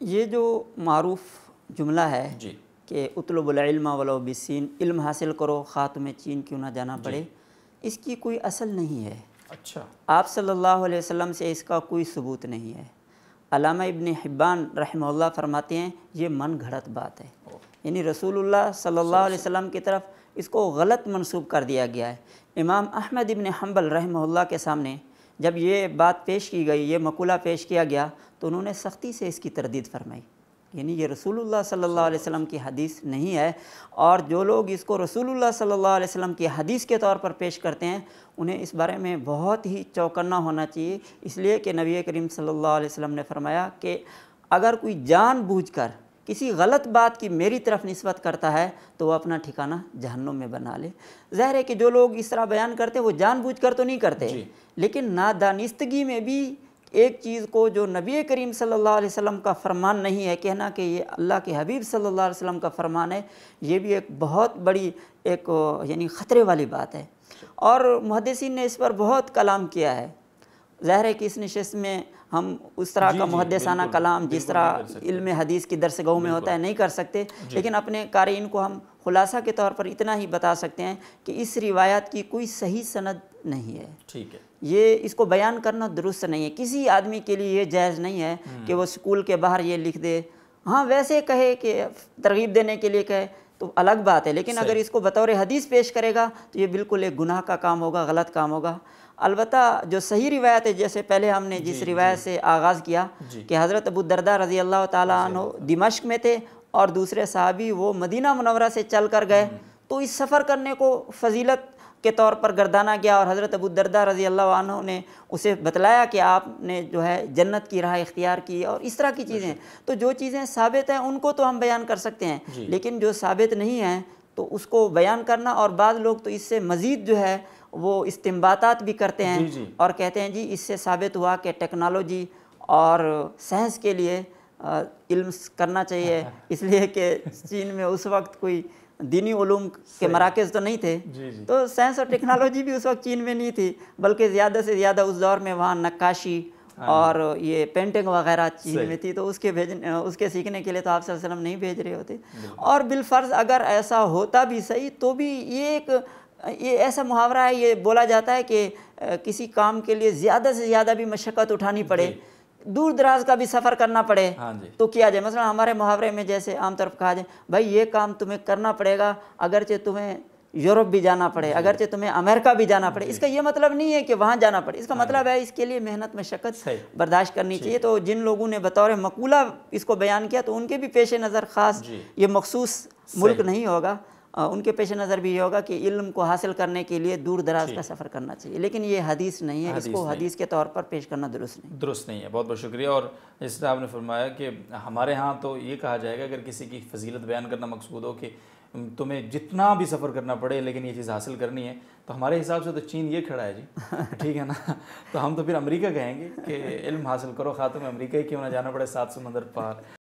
یہ جو معروف جملہ ہے جی۔ کہ اطلب العلم ولو بسین علم حاصل کرو خاتم چین کیوں نہ جانا جی۔ پڑے اس کی کوئی اصل نہیں ہے اچھا آپ صلی اللہ علیہ وسلم سے اس کا کوئی ثبوت نہیں ہے علامہ ابن حبان رحمہ اللہ فرماتے ہیں یہ من گھڑت بات ہے یعنی رسول اللہ صلی اللہ علیہ وسلم کی طرف اس کو غلط منصوب کر دیا گیا ہے امام احمد ابن حنبل رحمہ اللہ کے سامنے جب یہ بات پیش کی گئی یہ مقولہ پیش کیا گیا تو انہوں نے سختی سے اس کی تردید فرمائی یعنی یہ رسول اللہ صلی اللہ علیہ وسلم کی حدیث نہیں ہے اور جو لوگ اس کو رسول اللہ صلی اللہ علیہ وسلم کی حدیث کے طور پر پیش کرتے ہیں انہیں اس بارے میں بہت ہی چوکنا ہونا چاہیے اس لیے کہ نبی کریم صلی اللہ علیہ وسلم نے فرمایا کہ اگر کوئی جان بوجھ کر کسی غلط بات کی میری طرف نسبت کرتا ہے تو وہ اپنا ٹھکانہ جہنم میں بنا لے ظاہر ہے کہ جو لوگ اس طرح بیان کرتے وہ جان بوجھ کر تو نہیں کرتے جی۔ لیکن نادانستگی میں بھی ایک چیز کو جو نبی کریم صلی اللہ علیہ وسلم کا فرمان نہیں ہے کہنا کہ یہ اللہ کے حبیب صلی اللہ علیہ وسلم کا فرمان ہے یہ بھی ایک بہت بڑی ایک یعنی خطرے والی بات ہے اور محدثین نے اس پر بہت کلام کیا ہے ظاہر ہے کہ اس نشست میں ہم اس طرح جی، کا جی، محدثانہ کلام جس طرح علم حدیث کی درس گاہوں میں ہوتا ہے نہیں کر سکتے جی۔ لیکن اپنے قارئین کو ہم خلاصہ کے طور پر اتنا ہی بتا سکتے ہیں کہ اس روایات کی کوئی صحیح سند نہیں ہے ٹھیک ہے یہ اس کو بیان کرنا درست نہیں ہے کسی آدمی کے لیے یہ جائز نہیں ہے کہ وہ اسکول کے باہر یہ لکھ دے ہاں ویسے کہے کہ ترغیب دینے کے لیے کہے تو الگ بات ہے لیکن اگر اس کو بطور حدیث پیش کرے گا تو یہ بالکل ایک گناہ کا کام ہوگا غلط کام ہوگا البتہ جو صحیح روایت ہے جیسے پہلے ہم نے جس جی، جی۔ روایت سے آغاز کیا جی۔ کہ حضرت ابو دردہ رضی اللہ تعالیٰ عنہ دمشق میں تھے اور دوسرے صحابی وہ مدینہ منورہ سے چل کر گئے تو اس سفر کرنے کو فضیلت کے طور پر گردانہ گیا اور حضرت ابو دردہ رضی اللہ عنہ نے اسے بتلایا کہ آپ نے جو ہے جنت کی راہ اختیار کی اور اس طرح کی جی، چیزیں جی۔ تو جو چیزیں ثابت ہیں ان کو تو ہم بیان کر سکتے ہیں جی۔ لیکن جو ثابت نہیں ہیں تو اس کو بیان کرنا اور بعض لوگ تو اس سے مزید جو ہے وہ استمباتات بھی کرتے ہیں اور کہتے ہیں جی اس سے ثابت ہوا کہ ٹیکنالوجی اور سائنس کے لیے علم کرنا چاہیے اس لیے کہ چین میں اس وقت کوئی دینی علوم کے مراکز تو نہیں تھے جی، جی۔ تو سائنس اور ٹیکنالوجی بھی اس وقت چین میں نہیں تھی بلکہ زیادہ سے زیادہ اس دور میں وہاں نقاشی ہاں۔ اور یہ پینٹنگ وغیرہ چین میں تھی تو اس کے بھیجنے اس کے سیکھنے کے لیے تو آپ صلی اللہ علیہ وسلم نہیں بھیج رہے ہوتے اور بالفرض اگر ایسا ہوتا بھی صحیح تو بھی یہ ایک یہ ایسا محاورہ ہے یہ بولا جاتا ہے کہ کسی کام کے لیے زیادہ سے زیادہ بھی مشقت اٹھانی پڑے جی۔ دور دراز کا بھی سفر کرنا پڑے ہاں جی۔ تو کیا جائے مثلا ہمارے محاورے میں جیسے عام طرف کہا جائے بھائی یہ کام تمہیں کرنا پڑے گا اگرچہ تمہیں یورپ بھی جانا پڑے جی۔ اگرچہ تمہیں امریکہ بھی جانا پڑے اس جی۔ کا یہ مطلب نہیں ہے کہ وہاں جانا پڑے اس کا ہاں مطلب ہے اس کے لیے محنت میں شکت برداشت کرنی چاہیے تو جن لوگوں نے بطور مقولہ اس کو بیان کیا تو ان کے بھی پیش نظر خاص یہ مخصوص ملک نہیں ہوگا ان کے پیش نظر بھی یہ ہوگا کہ علم کو حاصل کرنے کے لیے دور دراز جی۔ کا سفر کرنا چاہیے لیکن یہ حدیث نہیں ہے اس کو حدیث کے طور پر پیش کرنا درست نہیں درست نہیں ہے بہت بہت شکریہ اور جس طرح آپ نے فرمایا کہ ہمارے ہاں تو یہ کہا جائے گا اگر کسی کی فضیلت بیان کرنا مقصود ہو کہ تمہیں جتنا بھی سفر کرنا پڑے لیکن یہ چیز حاصل کرنی ہے تو ہمارے حساب سے تو چین یہ کھڑا ہے جی ٹھیک ہے نا تو ہم تو پھر امریکہ کہیں گے کہ علم حاصل کرو خاتم امریکہ ہی کیوں نہ جانا پڑے سات سمندر پار